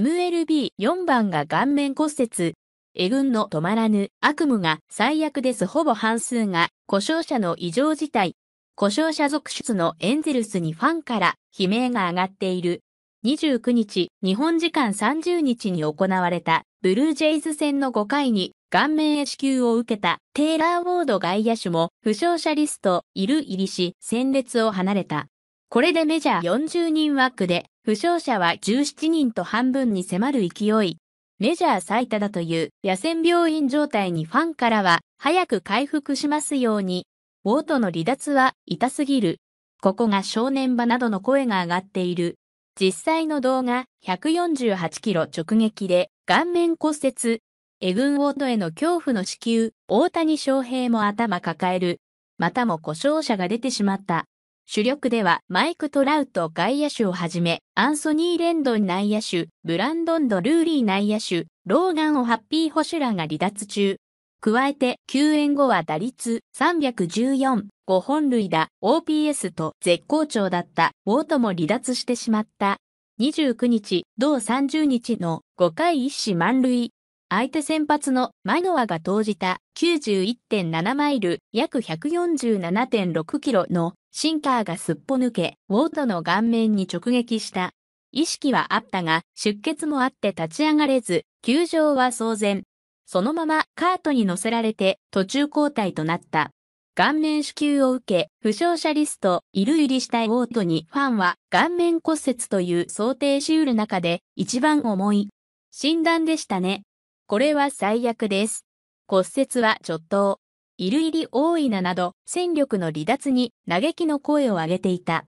MLB4 番が顔面骨折。えぐんの止まらぬ悪夢が最悪です。ほぼ半数が故障者の異常事態。故障者続出のエンゼルスにファンから悲鳴が上がっている。29日、日本時間30日に行われたブルージェイズ戦の5回に顔面へ支給を受けたテイラー・ウォード外野手も負傷者リストいる入りし戦列を離れた。これでメジャー40人枠で、負傷者は17人と半分に迫る勢い。メジャー最多だという野戦病院状態にファンからは、早く回復しますように。ウォートの離脱は痛すぎる。ここが正念場などの声が上がっている。実際の動画148キロ直撃で顔面骨折。エグンウォートへの恐怖の支給、大谷翔平も頭抱える。またも故障者が出てしまった。主力ではマイク・トラウト外野手をはじめ、アンソニー・レンドン内野手、ブランドンド・ルーリー内野手、ローガン・オ・ハッピー・ホシュラが離脱中。加えて、救援後は打率314、5本塁打、OPS と絶好調だったウォートも離脱してしまった。29日、同30日の5回一死満塁。相手先発のマノアが投じた91.7マイル約147.6キロのシンカーがすっぽ抜け、ウォートの顔面に直撃した。意識はあったが、出血もあって立ち上がれず、球場は騒然。そのままカートに乗せられて途中交代となった。顔面支給を受け、負傷者リスト、いるゆりしたウォートにファンは顔面骨折という想定しうる中で一番重い診断でしたね。これは最悪です。骨折は直頭、いるいり大いななど、戦力の離脱に嘆きの声を上げていた。